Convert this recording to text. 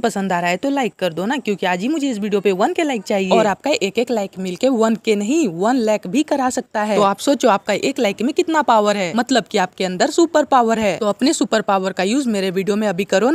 पसंद आ रहा है तो लाइक कर दो ना क्योंकि आज ही मुझे इस वीडियो पे वन के लाइक चाहिए और आपका एक एक लाइक मिलके वन के नहीं वन लाख भी करा सकता है तो आप सोचो आपका एक लाइक में कितना पावर है मतलब की आपके अंदर सुपर पावर है तो अपने सुपर पावर का यूज मेरे वीडियो में अभी करो ना